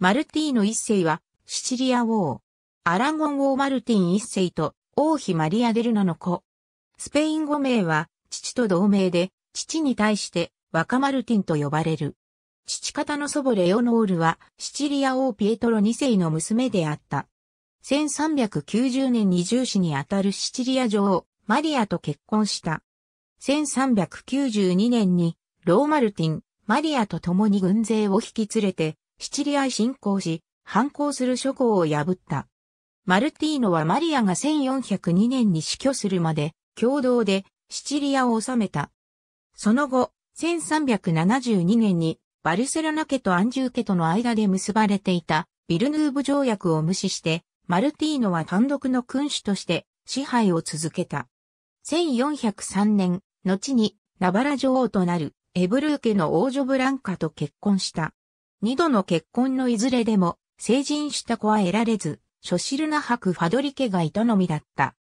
マルティーノ一世は、シチリア王。アラゴン王マルティン一世と、王妃マリア・デルナの子。スペイン語名は、父と同名で、父に対して、若マルティンと呼ばれる。父方の祖母レオノールは、シチリア王ピエトロ二世の娘であった。1390年に重視にあたるシチリア女王、マリアと結婚した。1392年に、ローマルティン、マリアと共に軍勢を引き連れて、シチリアへ侵攻し、反抗する諸侯を破った。マルティーノはマリアが1402年に死去するまで、共同でシチリアを治めた。その後、1372年にバルセロナ家とアンジュー家との間で結ばれていたビルヌーブ条約を無視して、マルティーノは単独の君主として支配を続けた。1403年、後にナバラ女王となるエブルー家の王女ブランカと結婚した。二度の結婚のいずれでも、成人した子は得られず、ショシルナ博ファドリケが営みだった。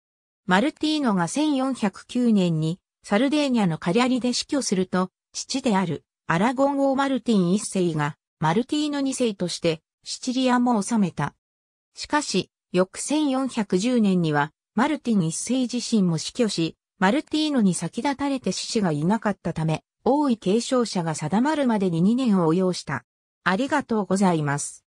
マルティーノが1409年にサルデーニャのカリャリで死去すると、父であるアラゴン王マルティン一世がマルティーノ二世としてシチリアも治めた。しかし、翌1410年にはマルティン一世自身も死去し、マルティーノに先立たれて死者がいなかったため、王位継承者が定まるまでに2年を要した。ありがとうございます。